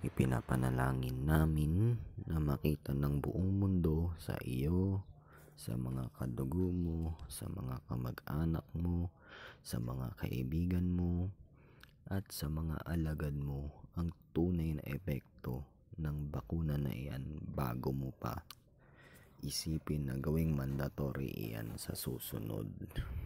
Ipinapanalangin namin na makita ng buong mundo sa iyo, sa mga kadugo mo, sa mga kamag-anak mo, sa mga kaibigan mo, at sa mga alagad mo ang tunay na epekto ng bakuna na iyan bago mo pa isipin na gawing mandatory iyan sa susunod.